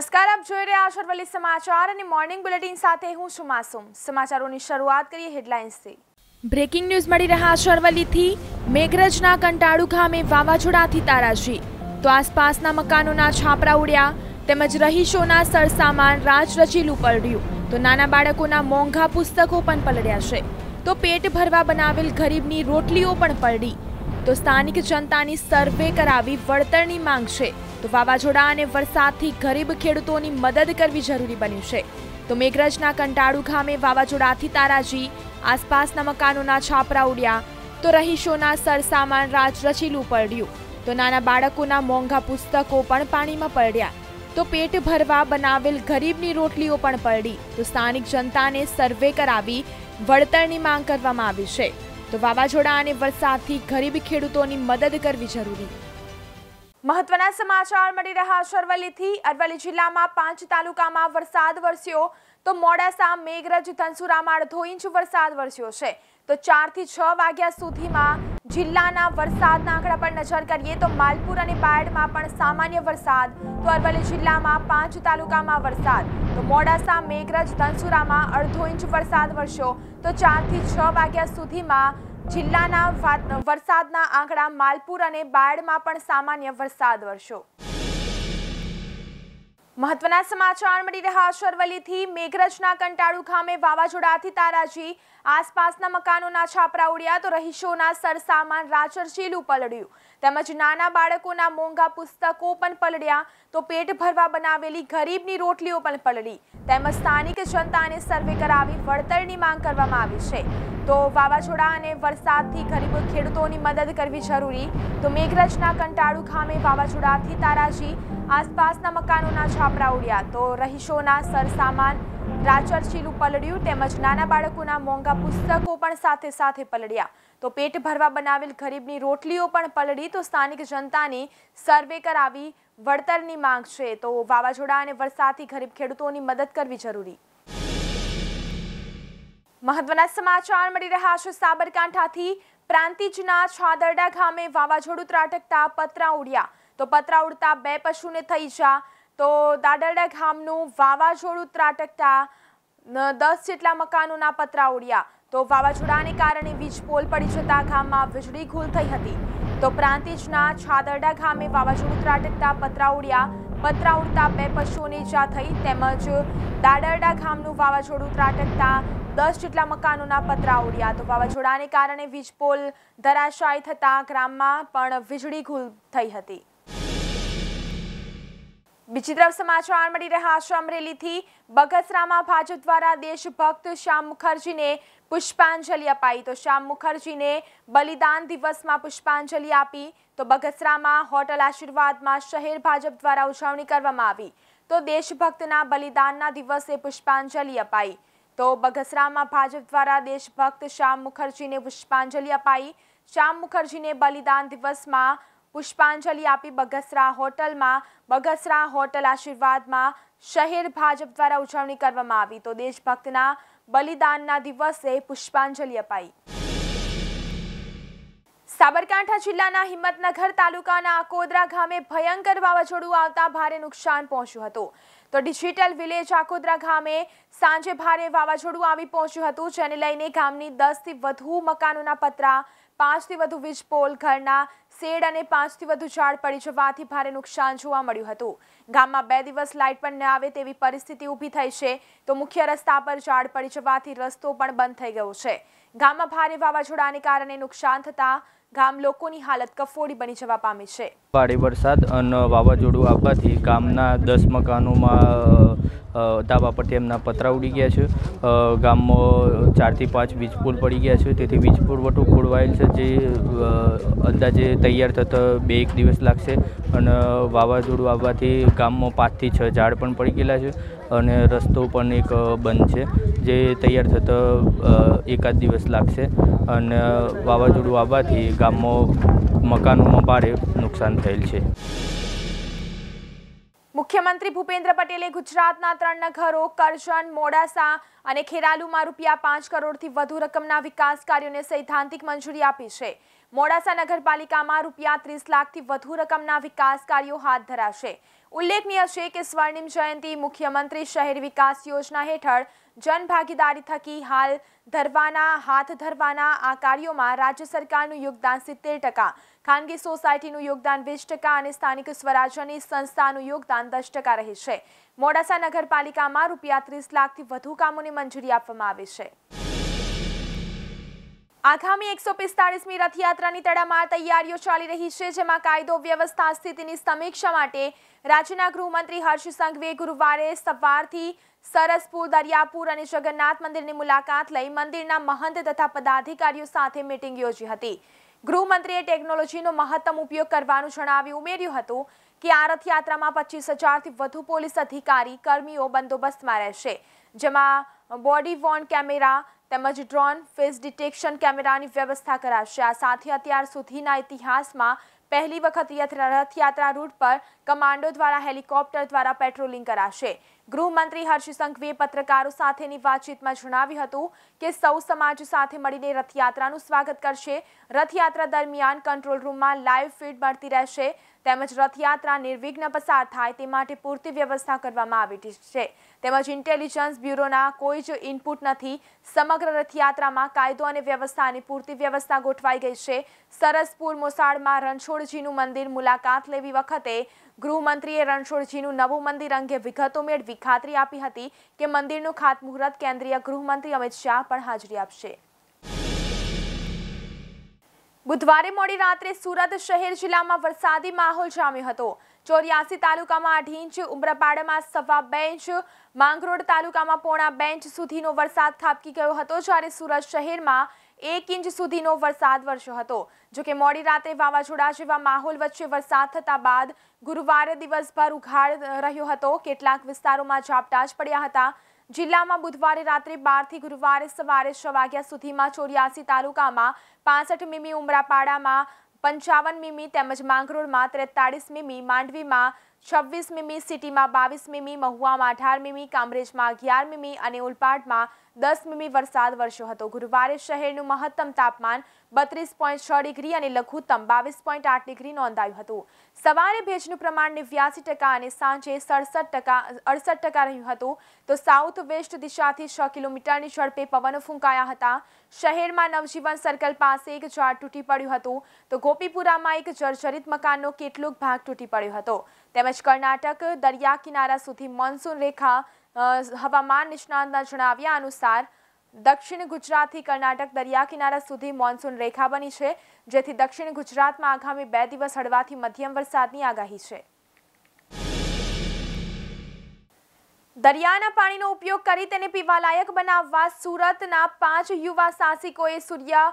નમસ્કાર આપ જોઈ રહ્યા છો અરવલ્લી સમાચાર અને મોર્નિંગ બુલેટિન સાથે હું છું માસુમ સમાચારોની શરૂઆત કરીએ હેડલાઇન્સથી બ્રેકિંગ ન્યૂઝ મળી રહ્યા છે અરવલ્લીથી મેઘરજના કંટાળુ ગામે વાવાઝોડાથી તારાજી તો આસપાસના મકાનોના છાપરા ઉડ્યા તેમજ રહીશોના સરસામાન રાચરચીલું પડ્યું તો નાના બાળકોના મોંઘા પુસ્તકો પણ પલડ્યા છે તો પેટ ભરવા બનાવેલ ગરીબની રોટલીઓ પણ પલડી તો સ્થાનિક જનતાની સર્વે કરાવી વળતરની માંગ છે તો વાવાઝોડા અને વરસાદથી ગરીબ ખેડૂતોની મદદ કરવી જરૂરી બન્યું છે તો મેઘરજના કંટાળુ ગામે વાવાઝોડાથી તારાજી આસપાસના મકાનોના છાપરા ઉડ્યા તો રહીશોના સરસામાન રાજ રચીલું પડ્યું તો નાના બાળકોના મોંઘા પુસ્તકો પણ પાણીમાં પડ્યા તો પેટ ભરવા બનાવેલ ગરીબની રોટલીઓ પણ પડી તો સ્થાનિક જનતાને સર્વે કરાવી વળતરની માંગ કરવામાં આવી છે તો વાવાઝોડા અને વરસાદથી ગરીબ ખેડૂતોની મદદ કરવી જરૂરી છે મહત્વના સમાચાર મળી રહ્યા છે અરવલ્લીથી અરવલ્લી જિલ્લામાં પાંચ તાલુકામાં વરસાદ વરસ્યો તો મોડાસા મેઘરજ ધનસુરામાં અડધો ઇંચ વરસાદ વરસ્યો છે તો ચારથી છ વાગ્યા સુધીમાં જિલ્લાના વરસાદના આંકડા પર નજર કરીએ તો માલપુર અને બાયડમાં પણ સામાન્ય વરસાદ તો અરવલ્લી જિલ્લામાં પાંચ તાલુકામાં વરસાદ તો મોડાસા મેઘરજ ધનસુરામાં અડધો ઇંચ વરસાદ વરસ્યો તો ચારથી છ વાગ્યા સુધીમાં જિલ્લાના વરસાદના આંકડા માલપુર અને બાયડમાં પણ સામાન્ય વરસાદ વરસ્યો મહત્વના સમાચાર મળી રહ્યા છે અરવલ્લીથી મેઘરજના કંટાળુ ખામે વાવાઝોડાથી તારાજી આસપાસના મકાનોના છાપરા ઉડ્યા તો રહીશોના સરસામાન રાચરચીલું પલડ્યું તેમજ નાના બાળકોના મોંઘા પુસ્તકો પણ પલડ્યા તો પેટ ભરવા બનાવેલી ગરીબની રોટલીઓ પણ પલડી તેમજ સ્થાનિક જનતાને સર્વે કરાવી વળતરની માંગ કરવામાં આવી છે તો વાવાઝોડા અને વરસાદથી ગરીબ ખેડૂતોની મદદ કરવી જરૂરી તો મેઘરજના કંટાળુ ખામે વાવાઝોડાથી તારાજી આસપાસના મકાનોના છાપરા ઉડ્યા તો રહીશોના સરસામાન રાચરશીલું પલળ્યું તેમજ નાના બાળકોના મોંઘા પુસ્તકો પણ સાથે સાથે પલળ્યા તો પેટ ભરવા બનાવેલ ગરીબની રોટલીઓ પણ પલળી તો સ્થાનિક જનતાની સર્વે કરાવી વળતરની માંગ છે તો વાવાઝોડા અને વરસાદથી ગરીબ ખેડૂતોની મદદ કરવી જરૂરી મહત્વના સમાચાર મળી રહ્યા છે સાબરકાંઠાથી પ્રાંતિજના છાદરડા ગામે વાવાઝોડું ત્રાટકતા પતરા ઉડ્યા તો પતરા ઉડતા બે પશુને થઈ જા તો દાદરડા ગામનું વાવાઝોડું ત્રાટકતા દસ જેટલા મકાનોના પતરા ઉડ્યા તો વાવાઝોડાને કારણે વીજ પોલ પડી જતા ગામમાં વીજળી ઘૂલ થઈ હતી તો પ્રાંતિજના છાદરડા ગામે વાવાઝોડું ત્રાટકતા પતરા ઉડ્યા પતરા ઉડતા બે પશુઓને ઈજા થઈ તેમજ દાડરડા ગામનું વાવાઝોડું ત્રાટકતા દસ જેટલા મકાનોના પતરા ઉડ્યા તો વાવાઝોડાને કારણે વીજ પોલ ધરાશાય થતાં ગ્રામમાં પણ વીજળી ઘૂલ થઈ હતી બીજી તરફ સમાચાર મળી રહ્યા છે અમરેલીથી બગસરામાં ભાજપ દ્વારા દેશભક્ત શ્યામ મુખર્જીને પુષ્પાંજલિ અપાઈ તો શ્યામ મુખર્જીને બલિદાન દિવસમાં પુષ્પાંજલિ આપી તો બગસરામાં હોટલ આશીર્વાદમાં શહેર ભાજપ દ્વારા ઉજવણી કરવામાં આવી તો દેશભક્તના બલિદાનના દિવસે પુષ્પાંજલિ અપાઈ તો બગસરામાં ભાજપ દ્વારા દેશભક્ત શ્યામ મુખર્જીને પુષ્પાંજલિ અપાઈ શ્યામ મુખર્જીને બલિદાન દિવસમાં પુષ્પાંજલિ આપી બગસરા હોટલમાં બગસરા હોટલ આશીર્વાદમાં શહેર ભાજપ દ્વારા ઉજવણી કરવામાં આવી તો દેશભક્તના બલિદાનના દિવસે પુષ્પાંજલિ અપાઈ સાબરકાંઠા જિલ્લાના હિંમતનગર તાલુકાના આકોદરા ગામે ભયંકર વાવાઝોડું આવતા ભારે નુકસાન પહોંચ્યું હતું તો ડિજિટલ વિલેજ આકોદરા ગામે સાંજે ભારે વાવાઝોડું આવી પહોંચ્યું હતું જેને લઈને ગામની દસથી વધુ મકાનોના પતરા પાંચથી વધુ વીજ પોલ ઘરના શેડ અને પાંચથી વધુ ઝાડ પડી જવાથી ભારે નુકસાન જોવા મળ્યું હતું ગામમાં બે દિવસ લાઇટ પણ ન આવે તેવી પરિસ્થિતિ ઊભી થઈ છે તો મુખ્ય રસ્તા પર ઝાડ પડી જવાથી રસ્તો પણ બંધ થઈ ગયો છે ગામમાં ભારે વાવાઝોડાને કારણે નુકસાન થતાં ગામ લોકોની હાલત કફોડી બની જવા પામી છે ભારે વરસાદ અને વાવાઝોડું આવવાથી ગામના દસ મકાનોમાં ધાબા પરથી એમના પતરા ઉડી ગયા છે ગામમાં ચારથી પાંચ વીજ પડી ગયા છે તેથી વીજ પુરવઠો ખોળવાયેલ છે જે અંદાજે તૈયાર થતો બે એક દિવસ લાગશે અને વાવાઝોડું આવવાથી ગામમાં પાંચથી છ ઝાડ પણ પડી ગયેલા છે અને રસ્તો પણ એક બંધ છે જે તૈયાર થતો એકાદ દિવસ લાગશે અને વાવાઝોડું આવવાથી ગામમાં મકાનોમાં ભારે નુકસાન થયેલ છે મુખ્યમંત્રી ભૂપેન્દ્ર પટેલે ગુજરાતના ત્રણ નગરો કરજણ મોડાસા અને ખેરાલુમાં રૂપિયા પાંચ કરોડથી વધુ રકમના વિકાસ કાર્યોને સૈદ્ધાંતિક મંજૂરી આપી છે મોડાસા નગરપાલિકામાં રૂપિયા ત્રીસ લાખથી વધુ રકમના વિકાસ કાર્યો હાથ ધરાશે ઉલ્લેખનીય છે કે સ્વર્ણિમ જયંતી મુખ્યમંત્રી શહેર વિકાસ યોજના હેઠળ જનભાગીદારી થકી હાલ ધરવાના હાથ ધરવાના આ કાર્યોમાં રાજ્ય સરકારનું યોગદાન સિત્તેર ટકા ખાનગી સોસાયટીનું યોગદાન વીસ ટકા અને સ્થાનિક સ્વરાજ્યની સંસ્થાનું યોગદાન દસ ટકા રહે છે મોડાસા નગરપાલિકામાં રૂપિયા ત્રીસ લાખથી વધુ કામોની મંજૂરી આપવામાં આવે છે આગામી એકસો પિસ્તાળીસમી રથયાત્રાની તડામાર તૈયારીઓ ચાલી રહી છે જેમાં કાયદો વ્યવસ્થા સ્થિતિની સમીક્ષા માટે રાજ્યના ગૃહમંત્રી હર્ષ સંઘવીએ ગુરુવારે સવારથી સરસપુર દરિયાપુર અને જગન્નાથ મંદિરની મુલાકાત લઈ મંદિરના મહંત તથા પદાધિકારીઓ સાથે મિટિંગ યોજી હતી ગૃહમંત્રીએ ટેકનોલોજીનો મહત્તમ ઉપયોગ કરવાનું જણાવી ઉમેર્યું હતું કે આ રથયાત્રામાં પચીસ હજારથી વધુ પોલીસ અધિકારી કર્મીઓ બંદોબસ્તમાં રહેશે જેમાં બોડી વોર્ન કેમેરા તેમજ ડ્રોન ફેસ ડિટેક્શન કેમેરાની વ્યવસ્થા કરાશે આ સાથે અત્યાર સુધીના ઇતિહાસમાં પહેલી વખત રથયાત્રા રૂટ પર કમાન્ડો દ્વારા હેલિકોપ્ટર દ્વારા પેટ્રોલિંગ કરાશે ગૃહમંત્રી હર્ષ સંઘવીએ પત્રકારો સાથેની વાતચીતમાં જણાવ્યું હતું કે સૌ સમાજ સાથે મળીને રથયાત્રાનું સ્વાગત કરશે રથયાત્રા દરમિયાન કંટ્રોલ રૂમમાં લાઈવ ફીડ મળતી રહેશે તેમજ રથયાત્રા નિર્વિઘ્ન પસાર થાય તે માટે પૂરતી વ્યવસ્થા કરવામાં આવી છે તેમજ ઇન્ટેલિજન્સ બ્યુરોના કોઈ જ ઇનપુટ નથી સમગ્ર રથયાત્રામાં કાયદો અને વ્યવસ્થાની પૂરતી વ્યવસ્થા ગોઠવાઈ ગઈ છે સરસપુર મોસાળમાં રણછોડજીનું મંદિર મુલાકાત લેવી વખતે ગૃહમંત્રીએ રણછોડજીનું નવું મંદિર અંગે વિગતો મેળવી ખાતરી આપી હતી કે મંદિરનું ખાતમુહૂર્ત કેન્દ્રીય ગૃહમંત્રી અમિત શાહ પણ હાજરી આપશે બુધવારે મોડી રાત્રે સુરત શહેર જિલ્લામાં વરસાદી માહોલ જામ્યો હતો ચોર્યાસી તાલુકામાં આઠ ઇંચ ઉમરાપાડામાં સવા બે ઇંચ માંગરોળ તાલુકામાં પોણા બે ઇંચ સુધીનો વરસાદ થાપકી ગયો હતો જ્યારે સુરત શહેરમાં એક ઇંચ સુધીનો વરસાદ વરસ્યો હતો જોકે મોડી રાતે વાવાઝોડા જેવા માહોલ વચ્ચે વરસાદ થતા બાદ ગુરુવારે દિવસભર ઉઘાડ રહ્યો હતો કેટલાક વિસ્તારોમાં ઝાપટા જ પડ્યા હતા જિલ્લામાં બુધવારે રાત્રે બારથી ગુરુવારે સવારે છ વાગ્યા સુધીમાં ચોર્યાસી તાલુકામાં પાસઠ મીમી ઉમરાપાડામાં પંચાવન મીમી તેમજ માંગરોળમાં ત્રેતાળીસ મીમી માંડવીમાં છવ્વીસ મીમી સિટીમાં બાવીસ મીમી મહુવામાં અઢાર મીમી કામરેજમાં અગિયાર મીમી અને ઉલપાડમાં દસ મીમી વરસાદ વરસ્યો હતો ગુરુવારે શહેરનું મહત્તમ તાપમાન બત્રીસ પોઈન્ટ છ ડિગ્રી અને લઘુત્તમ બાવીસ પોઈન્ટ આઠ ડિગ્રી નોંધાયું હતું સવારે ભેજનું પ્રમાણ નેવ્યાસી ટકા અને સાંજે સડસઠ ટકા અડસઠ ટકા રહ્યું હતું તો સાઉથ વેસ્ટ દિશાથી છ કિલોમીટરની ઝડપે પવનો ફૂંકાયા હતા શહેરમાં નવજીવન સર્કલ પાસે એક ઝાડ તૂટી પડ્યું હતું તો ગોપીપુરામાં એક જર્જરિત મકાનનો કેટલોક ભાગ તૂટી પડ્યો હતો તેમજ કર્ણાટક દરિયા કિનારા સુધી મોન્સૂન રેખા હવામાન નિષ્ણાંતના જણાવ્યા અનુસાર દક્ષિણ ગુજરાતથી કર્ણાટક દરિયા કિનારા સુધી મોન્સૂન રેખા બની છે જેથી દક્ષિણ ગુજરાતમાં આગામી બે દિવસ હળવાથી મધ્યમ વરસાદની આગાહી છે દરિયાના પાણીનો ઉપયોગ કરી તેને પીવાલાયક બનાવવા સુરતના પાંચ યુવા સાહસિકોએ સૂર્ય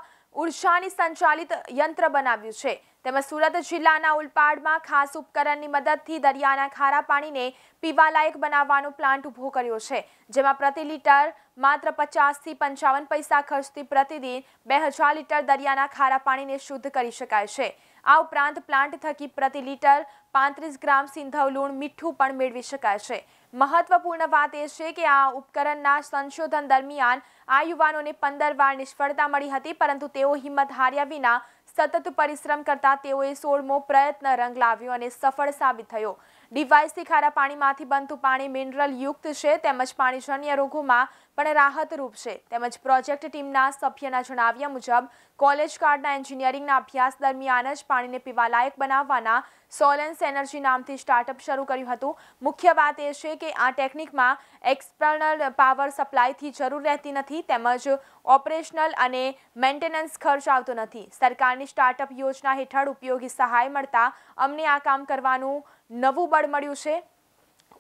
ઉર્જાની સંચાલિત યંત્ર બનાવ્યું છે તેમજ સુરત જિલ્લાના ઉલપાડમાં ખાસ ઉપકરણની મદદથી દરિયાના ખારા પાણીને પીવાલાયક બનાવવાનો પ્લાન્ટ ઊભો કર્યો છે જેમાં પ્રતિ લીટર માત્ર પચાસથી પંચાવન પૈસા ખર્ચથી પ્રતિદિન બે હજાર લીટર દરિયાના ખારા પાણીને શુદ્ધ કરી શકાય છે આ ઉપરાંત પ્લાન્ટ થકી પ્રતિ લીટર પાંત્રીસ ગ્રામ સિંધવ લૂણ મીઠું પણ મેળવી શકાય છે મહત્વપૂર્ણ વાત એ છે કે આ ઉપકરણના સંશોધન દરમિયાન આ યુવાનોને પંદર વાર નિષ્ફળતા મળી હતી પરંતુ તેઓ હિંમત હાર્યા વિના સતત પરિશ્રમ કરતા તેઓએ સોળમો પ્રયત્ન રંગ લાવ્યો અને સફળ સાબિત થયો ડિવાઇસથી ખારા પાણીમાંથી બનતું પાણી મિનરલ યુક્ત છે તેમજ પાણીજન્ય રોગોમાં પણ રાહતરૂપ છે તેમજ પ્રોજેક્ટ ટીમના સભ્યના જણાવ્યા મુજબ કોલેજ કાર્ડના એન્જિનિયરિંગના અભ્યાસ દરમિયાન જ પાણીને પીવાલાયક બનાવવાના સોલેન્સ એનર્જી નામથી સ્ટાર્ટઅપ શરૂ કર્યું હતું મુખ્ય વાત એ છે કે આ ટેકનિકમાં એક્સટર્નલ પાવર સપ્લાયથી જરૂર રહેતી નથી તેમજ ઓપરેશનલ અને મેન્ટેનન્સ ખર્ચ આવતો નથી સરકારની સ્ટાર્ટઅપ યોજના હેઠળ ઉપયોગી સહાય મળતા અમને આ કામ કરવાનું નવું બળ મળ્યું છે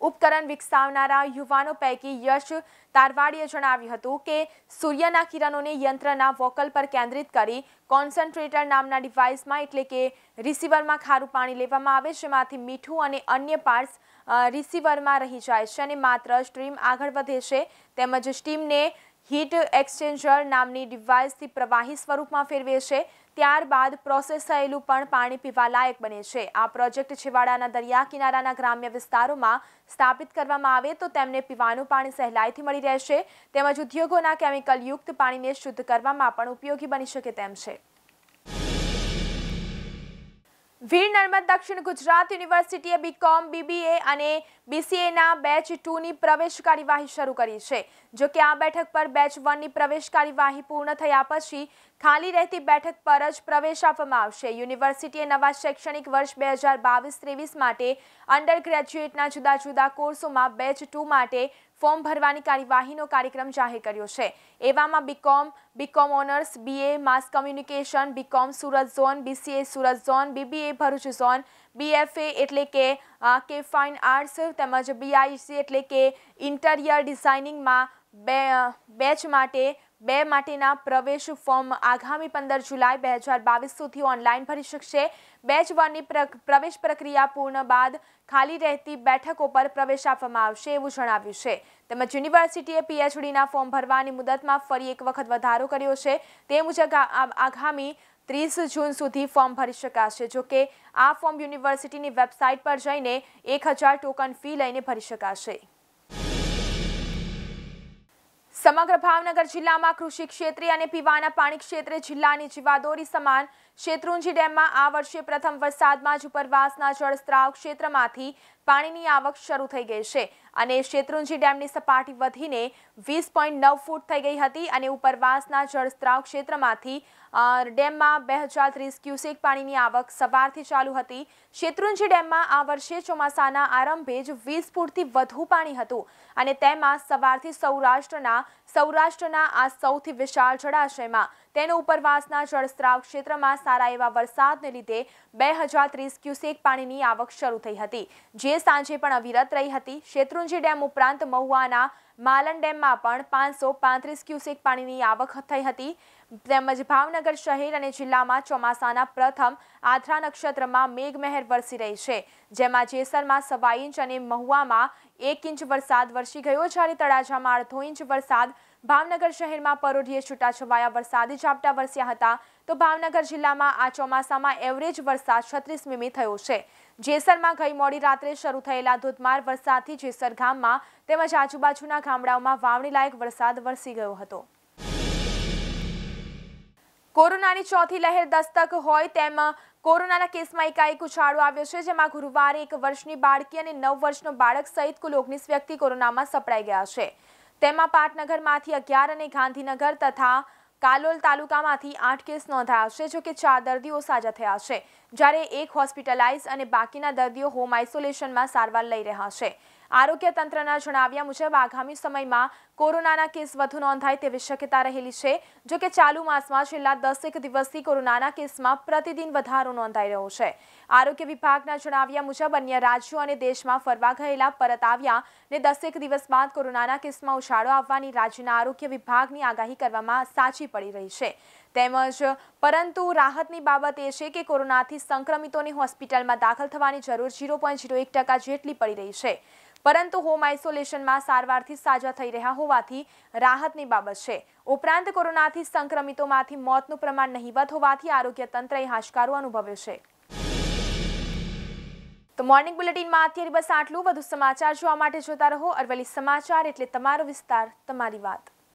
ઉપકરણ વિકસાવનારા યુવાનો પૈકી યશ તારવાડીએ જણાવ્યું હતું કે સૂર્યના કિરણોને યંત્રના વોકલ પર કેન્દ્રિત કરી કોન્સન્ટ્રેટર નામના ડિવાઇસમાં એટલે કે રિસીવરમાં ખારું પાણી લેવામાં આવે જેમાંથી મીઠું અને અન્ય પાર્ટસ રિસીવરમાં રહી જાય છે અને માત્ર સ્ટ્રીમ આગળ વધે છે તેમજ સ્ટીમને હીટ એક્સચેન્જર નામની ડિવાઇસથી પ્રવાહી સ્વરૂપમાં ફેરવે છે ત્યારબાદ પ્રોસેસ થયેલું પણ પાણી પીવા લાયક બને છે આ પ્રોજેક્ટ છેવાડાના દરિયા કિનારાના ગ્રામ્ય વિસ્તારોમાં સ્થાપિત કરવામાં આવે તો તેમને પીવાનું પાણી સહેલાઈથી મળી રહેશે તેમજ ઉદ્યોગોના કેમિકલયુક્ત પાણીને શુદ્ધ કરવામાં પણ ઉપયોગી બની શકે તેમ છે વીર નર્મદ દક્ષિણ ગુજરાત યુનિવર્સિટીએ બીકોમ બીબીએ અને બીસીએના બેચ ટુની પ્રવેશ કાર્યવાહી શરૂ કરી છે જો કે આ બેઠક પર બેચ વનની પ્રવેશ કાર્યવાહી પૂર્ણ થયા પછી ખાલી રહેતી બેઠક પર જ પ્રવેશ આપવામાં આવશે યુનિવર્સિટીએ નવા શૈક્ષણિક વર્ષ બે હજાર બાવીસ ત્રેવીસ માટે અંડર ગ્રેજ્યુએટના જુદા જુદા કોર્સોમાં બેચ ટુ માટે ફોર્મ ભરવાની કાર્યવાહીનો કાર્યક્રમ જાહેર કર્યો છે એવામાં BCom BCom honours BA mass communication BCom Surat zone BCA Surat zone BBA Bharuch zone BFA એટલે કે કે ફાઇન આર્ટ્સ તેમજ બીઆઈસી એટલે કે ઇન્ટરિયર ડિઝાઇનિંગમાં બે બેચ માટે બે માટેના પ્રવેશ ફોર્મ આગામી પંદર જુલાઈ બે હજાર બાવીસ સુધી ઓનલાઈન ભરી શકશે બેચ વનની પ્રવેશ પ્રક્રિયા પૂર્ણ બાદ ખાલી રહેતી બેઠકો પર પ્રવેશ આપવામાં આવશે એવું જણાવ્યું છે તેમજ યુનિવર્સિટીએ પીએચડીના ફોર્મ ભરવાની મુદતમાં ફરી એક વખત વધારો કર્યો છે તે મુજબ આગામી ત્રીસ જૂન સુધી ફોર્મ ભરી શકાશે જોકે આ ફોર્મ યુનિવર્સિટીની વેબસાઇટ પર જઈને એક હજાર ટોકન ફી લઈને ભરી શકાશે સમગ્ર ભાવનગર જિલ્લામાં કૃષિ ક્ષેત્રે અને પીવાના પાણી ક્ષેત્રે જિલ્લાની જીવાદોરી સમાન શેત્રુંજી ડેમમાં આ વર્ષે પ્રથમ વરસાદમાં જ ઉપરવાસના જળસ્ત્રાવ ક્ષેત્રમાંથી પાણીની આવક શરૂ થઈ ગઈ છે અને શેત્રુંજી ડેમની સપાટી વધીને વીસ પોઈન્ટ નવ ફૂટ થઈ ગઈ હતી અને ઉપરવાસના જળસ્ત્રાવ ક્ષેત્રમાંથી ડેમમાં બે હજાર ત્રીસ ક્યુસેક પાણીની આવક સવારથી ચાલુ હતી શેત્રુંજી ડેમમાં આ વર્ષે ચોમાસાના આરંભે જ વીસ ફૂટથી વધુ પાણી હતું અને તેમાં સવારથી સૌરાષ્ટ્રના સૌરાષ્ટ્રના આ સૌથી વિશાળ જળાશયમાં તેનો ઉપરવાસના જળસ્ત્રાવ ક્ષેત્રમાં સારા એવા વરસાદને લીધે બે હજાર ત્રીસ ક્યુસેક પાણીની આવક શરૂ થઈ હતી જે સાંજે પણ અવિરત રહી હતી શેત્રુંજી ડેમ ઉપરાંત મહુવાના માલન ડેમમાં પણ પાંચસો પાંત્રીસ ક્યુસેક પાણીની આવક થઈ હતી તેમજ ભાવનગર શહેર અને જિલ્લામાં ચોમાસાના પ્રથમ આથરા નક્ષત્રમાં મેઘમહેર વરસી રહી છે જેમાં જેસરમાં સવા ઇંચ અને મહુવામાં એક ઇંચ વરસાદ વરસી ગયો જ્યારે તળાજામાં અડધો ઇંચ વરસાદ ભાવનગર શહેરમાં પરોઢીએ છૂટાછવાયા વરસાદી ઝાપટા વરસ્યા હતા તો ભાવનગર જિલ્લામાં આ ચોમાસામાં એવરેજ વરસાદ છત્રીસ મીમી થયો છે જેસરમાં ગઈ મોડી રાત્રે શરૂ થયેલા ધોધમાર વરસાદથી જેસર ગામમાં તેમજ આજુબાજુના ગામડાઓમાં વાવણીલાયક વરસાદ વરસી ગયો હતો કોરોનાની ચોથી લહેર દસ્તક હોય તેમ કોરોનાના કેસમાં એકાએક ઉછાળો આવ્યો છે જેમાં ગુરુવારે એક વર્ષની બાળકી અને નવ વર્ષનો બાળક સહિત કુલ ઓગણીસ વ્યક્તિ કોરોનામાં સપડાઈ ગયા છે તેમાં પાટનગરમાંથી અગિયાર અને ગાંધીનગર તથા કાલોલ તાલુકામાંથી આઠ કેસ નોંધાયા છે જોકે ચાર દર્દીઓ સાજા થયા છે જ્યારે એક હોસ્પિટલાઇઝ અને બાકીના દર્દીઓ હોમ આઇસોલેશનમાં સારવાર લઈ રહ્યા છે આરોગ્ય તંત્રના જણાવ્યા મુજબ આગામી સમયમાં કોરોનાના કેસ વધુ નોંધાય તેવી શક્યતા રહેલી છે જો કે ચાલુ માસમાં છેલ્લા દસેક દિવસથી કોરોનાના કેસમાં પ્રતિદિન વધારો નોંધાઈ રહ્યો છે આરોગ્ય વિભાગના જણાવ્યા મુજબ અન્ય રાજ્યો અને દેશમાં ફરવા ગયેલા પરત આવ્યા ને દસેક દિવસ બાદ કોરોનાના કેસમાં ઉછાળો આવવાની રાજ્યના આરોગ્ય વિભાગની આગાહી કરવામાં સાચી પડી રહી છે તેમજ પરંતુ રાહતની બાબત એ છે કે કોરોનાથી સંક્રમિતોની હોસ્પિટલમાં દાખલ થવાની જરૂર ઝીરો પોઈન્ટ ઝીરો એક ટકા જેટલી પડી રહી છે પરંતુ હોમ આઇસોલેશનમાં સારવારથી સાજા થઈ રહ્યા હોવાથી રાહતની બાબત છે ઉપરાંત કોરોનાથી સંક્રમિતોમાંથી મોતનું પ્રમાણ નહીવત હોવાથી આરોગ્ય તંત્રએ હાશકારો અનુભવ્યો છે તો મોર્નિંગ બુલેટિનમાં અત્યારે બસ આટલું વધુ સમાચાર જોવા માટે જોતા રહો અરવલી સમાચાર એટલે તમારો વિસ્તાર તમારી વાત